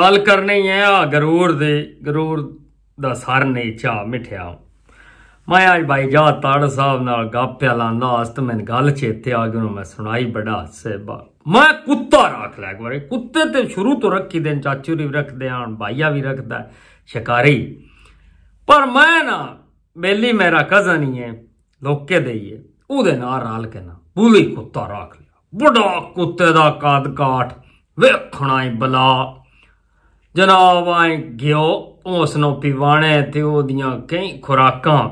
ਗੱਲ ਕਰਨੀ ਹੈ ਆ ਗਰੂਰ ਦੇ ਗਰੂਰ ਦਾ ਸਰ ਨੇ ਚਾ ਮਿਠਿਆ ਮੈਂ ਅੱਜ ਭਾਈ ਜਾ ਤੜ ਸਾਹਿਬ ਨਾਲ ਗੱਪਿਆ ਲਾਂਦਾ ਅਸਤ ਮੈਂ ਗੱਲ ਚੇਤੇ ਆ ਗਈ ਮੈਂ ਸੁਣਾਈ ਬੜਾ ਸੇਬਾ ਮੈਂ ਕੁੱਤਾ ਰੱਖ ਲੈ ਗੋਰੇ ਕੁੱਤੇ ਤੇ ਸ਼ੁਰੂ ਤੋਂ ਰੱਖੀ ਦੇ ਚਾਚੂ ਵੀ ਰੱਖਦੇ ਆਣ ਭਾਈਆ ਵੀ ਰੱਖਦਾ ਸ਼ਿਕਾਰੀ ਪਰ ਮੈਂ ਨਾ ਬੇਲੀ ਮੇਰਾ ਕਜ਼ਨ ਹੀ ਹੈ ਲੋਕੇ ਦੇਈਏ ਉਹਦੇ ਨਾਲ ਰਾਲ ਕੇ ਨਾ ਬੁਲੀ ਕੁੱਤਾ ਰੱਖ ਲਿਆ ਬੜਾ ਕੁੱਤੇ ਦਾ ਕਾਦ ਕਾਠ ਵੇਖਣਾ ਹੀ ਬਲਾ ਜਨਾਬ ਗਿਓ ਉਸ ਨੂੰ ਪਿਵਾਣੇ ਤੇ ਉਹਦੀਆਂ ਕਈ ਖੁਰਾਕਾਂ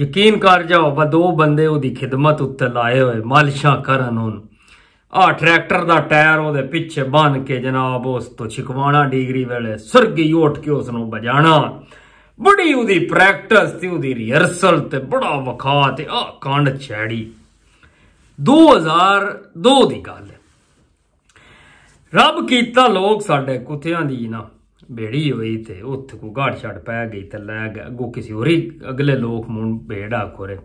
ਯਕੀਨ ਕਰ ਜਾਓ ਬਾ ਦੋ ਬੰਦੇ ਉਹਦੀ ਖਿਦਮਤ ਉੱਤੇ ਲਾਏ ਹੋਏ ਮਾਲਿਸ਼ਾਂ ਕਰਨ ਉਹਨੂੰ ਆ ਟਰੈਕਟਰ ਦਾ ਟਾਇਰ ਉਹਦੇ ਪਿੱਛੇ ਬੰਨ ਕੇ ਜਨਾਬ ਉਸ ਤੋਂ ਛਿਕਵਾਣਾ ਡਿਗਰੀ ਵੇਲੇ ਸੁਰਗੀ ਉੱਠ ਕੇ ਉਸ ਨੂੰ ਵਜਾਣਾ ਬੜੀ ਉਹਦੀ ਪ੍ਰੈਕਟਿਸ ਤੇ ਉਹਦੀ ਰਿਹਰਸਲ ਤੇ ਬੜਾ ਵਖਾ ਤੇ ਆ ਕੰਡ ਛੈੜੀ 2002 ਦੀ ਗੱਲ ਹੈ ਰੱਬ ਕੀਤਾ ਲੋਕ ਸਾਡੇ ਕੁੱਤਿਆਂ ਦੀ ਨਾ ਬੇੜੀ ਹੋਈ ਤੇ ਉੱਥੇ ਕੋ ਗਾੜ ਛੜ ਪੈ ਗਈ ਤੇ ਲੈ ਗਿਆ ਅੱਗੋਂ ਕਿਸੇ ਹੋਰੀ ਅਗਲੇ ਲੋਕ ਮੂੰ ਬੇੜਾ ਕੋਰੇ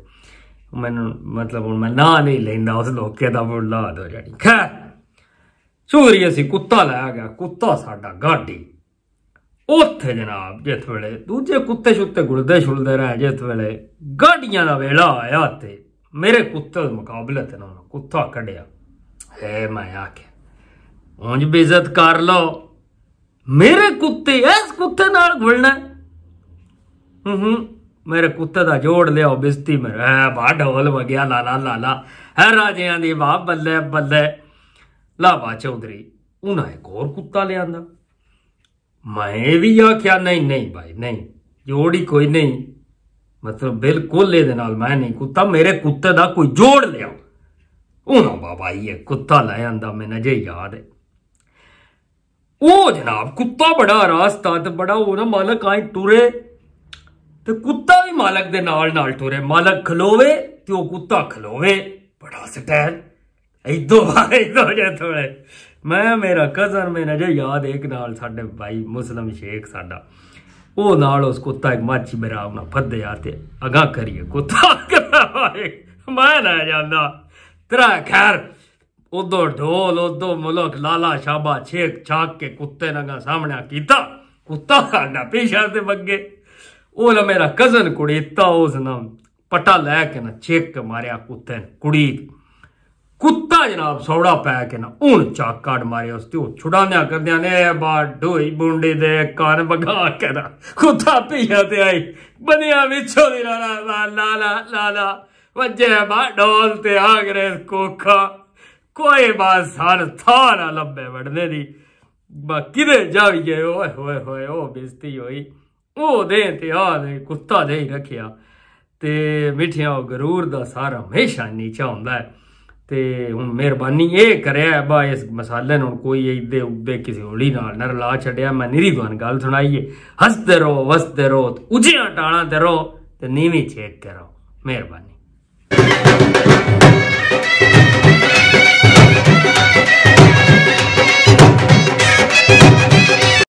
ਮੈਨੂੰ ਮਤਲਬ ਹੁਣ ਮੈਂ ਨਾ ਨਹੀਂ ਲੈਂਦਾ ਉਸ ਲੋਕੇ ਦਾ ਮੂੰ ਲਾ ਦੋ ਜੜੀ ਖੈ ਚੋਰੀ ਅਸੀਂ ਕੁੱਤਾ ਲੈ ਗਿਆ ਕੁੱਤਾ ਸਾਡਾ ਗਾਡੀ ਉੱਥੇ ਜਨਾਬ ਜਿਸ ਵੇਲੇ ਦੂਜੇ ਕੁੱਤੇ ਛੁੱਤੇ ਗੁਲਦੇ ਛੁਲਦੇ ਰਹਿ ਜਿਸ ਵੇਲੇ ਗਾਡੀਆਂ ਦਾ ਵੇਲਾ ਆਇਆ ਤੇ ਮੇਰੇ ਕੁੱਤੇ ਦੇ ਮੁਕਾਬਲੇ ਤੇ ਨਾ ਕੁੱਤਾ ਕੱਢਿਆ ਹੈ ਮੈਂ ਆਖਿਆ ਉਂਝ ਬੇਇੱਜ਼ਤ ਕਰ ਲਓ ਮੇਰੇ ਕੁੱਤੇ ਇਸ ਕੁੱਤੇ ਨਾਲ ਘੁਲਣਾ ਹੂੰ ਹੂੰ ਮੇਰੇ ਕੁੱਤੇ ਦਾ ਜੋੜ ਲਿਆਓ ਬਿਸਤੀ ਮੈਂ ਐ ਬਾ ਢੋਲ ਵਗਿਆ ਲਾਲਾ ਲਾਲਾ ਹੈ ਰਾਜਿਆਂ ਦੀ ਬਾ ਬੱਲੇ ਬੱਲੇ ਲਾਵਾ ਚੌਧਰੀ ਉਹਨਾਂ ਇੱਕ ਹੋਰ ਕੁੱਤਾ ਲਿਆਂਦਾ ਮੈਂ ਵੀ ਆਖਿਆ ਨਹੀਂ ਨਹੀਂ ਭਾਈ ਨਹੀਂ ਜੋੜ ਹੀ ਕੋਈ ਨਹੀਂ ਮਤਲਬ ਬਿਲਕੁਲ ਇਹਦੇ ਨਾਲ ਮੈਂ ਨਹੀਂ ਕੁੱਤਾ ਮੇਰੇ ਕੁੱਤੇ ਦਾ ਕੋਈ ਜੋੜ ਲਿਆ ਉਹਨਾਂ ਬਾਬਾ ਇਹ ਕੁੱਤਾ ਲੈ ਆਂਦਾ ਮੈਨੂੰ ਜੇ ਯਾਦ ਹੈ ਉਹ ਜਨਾਬ ਕੁੱਤਾ ਬੜਾ ਰਾਸਤਾ ਤੇ ਬੜਾ ਉਹ ਨਾ ਮਾਲਕ ਆਏ ਟੁਰੇ ਤੇ ਕੁੱਤਾ ਵੀ ਮਾਲਕ ਦੇ ਨਾਲ ਨਾਲ ਟੁਰੇ ਮਾਲਕ ਖਲੋਵੇ ਤੇ ਉਹ ਕੁੱਤਾ ਖਲੋਵੇ ਬੜਾ ਸਟੈਨ ਇਦੋਂ ਇਦੋਂ ਜੇ ਥੋੜੇ ਮੈਂ ਮੇਰਾ ਕਜ਼ਨ ਮੇਰਾ ਜੇ ਯਾਦ ਇੱਕ ਨਾਲ ਸਾਡੇ ਭਾਈ ਮੁਸਲਮ ਸ਼ੇਖ ਸਾਡਾ ਉਹ ਨਾਲ ਉਸ ਕੁੱਤਾ ਇੱਕ ਮਾਛੀ ਬਰਾਬ ਨਾ ਫੱਦਿਆ ਤੇ ਅਗਾ ਕਰੀਏ ਕੁੱਤਾ ਕਰਾਏ ਮੈਂ ਨਾ ਜਾਂਦਾ ਤਰਾ ਖੈਰ ਉਦੋਂ ਢੋਲ ਉਦੋਂ ਮੁਲਕ ਲਾਲਾ ਸ਼ਾਬਾ ਛੇਕ ਛਾਕ ਕੇ ਕੁੱਤੇ ਨਾਲ ਸਾਹਮਣਾ ਕੀਤਾ ਕੁੱਤਾ ਸਾਡਾ ਪੇਸ਼ਾ ਤੇ ਬੱਗੇ ਉਹ ਲੈ ਮੇਰਾ ਕਜ਼ਨ ਤਾ ਉਸ ਨਾਮ ਪਟਾ ਲੈ ਕੇ ਨਾ ਛੇਕ ਕੇ ਮਾਰਿਆ ਕੁੱਤੇ ਕੁੜੀ ਕੁੱਤਾ ਜਨਾਬ ਸੌੜਾ ਪੈ ਕੇ ਨਾ ਉਹਨ ਚਾਕ ਕਾੜ ਮਾਰਿਆ ਉਸ ਤੇ ਉਹ ਛੁਡਾਨਿਆ ਕਰਦਿਆਂ ਨੇ ਬਾ ਢੋਈ ਬੁੰਡੇ ਦੇ ਕੰਨ ਵਗਾ ਕੇ ਨਾ ਕੁੱਤਾ ਪੀਆ ਤੇ ਆਈ ਬਨਿਆ ਵਿੱਚੋਂ ਦੀ ਲਾਲਾ ਲਾਲਾ ਲਾਲਾ ਵੱਜੇ ਬਾ ਢੋਲ ਤੇ ਆਗਰੇ ਕੋਖਾ ਕੋਈ ਬਾਜ਼ਾਰ ਥਾਂ ਨਾ ਲੱਭੇ ਵੜਨੇ ਦੀ ਬਾ ਕਿਦੇ ਜਾਈਏ ਓਏ ਹੋਏ ਹੋਏ ਉਹ ਬੇਇੱਜ਼ਤੀ ਹੋਈ ਉਹ ਦੇ ਤੇ ਆ ਦੇ ਕੁੱਤਾ ਦੇ ਰੱਖਿਆ ਤੇ ਮਿੱਠਿਆ ਗਰੂਰ ਦਾ ਸਾਰਾ ਹਮੇਸ਼ਾ ਨੀਚਾ ਹੁੰਦਾ ਹੈ ਤੇ ਹੁਣ ਮਿਹਰਬਾਨੀ ਇਹ ਕਰਿਆ ਬਾ ਇਸ ਮਸਾਲੇ ਨੂੰ ਕੋਈ ਇਦੇ ਉੱਤੇ ਕਿਸੇ ਹੋਲੀ ਨਾਲ ਨਾ ਰਲਾ ਛੱਡਿਆ ਮੈਂ ਨਿਰੀ ਤੁਹਾਨੂੰ ਗੱਲ ਸੁਣਾਈਏ ਹੱਸਦੇ ਰੋ ਵਸਦੇ ਰੋ ਉਜਿਆਂ ਟਾਣਾ ਤੇ ਰੋ ਤੇ ਨੀਵੀਂ ਚੇਕ ਕਰੋ ਮਿਹਰਬਾਨੀ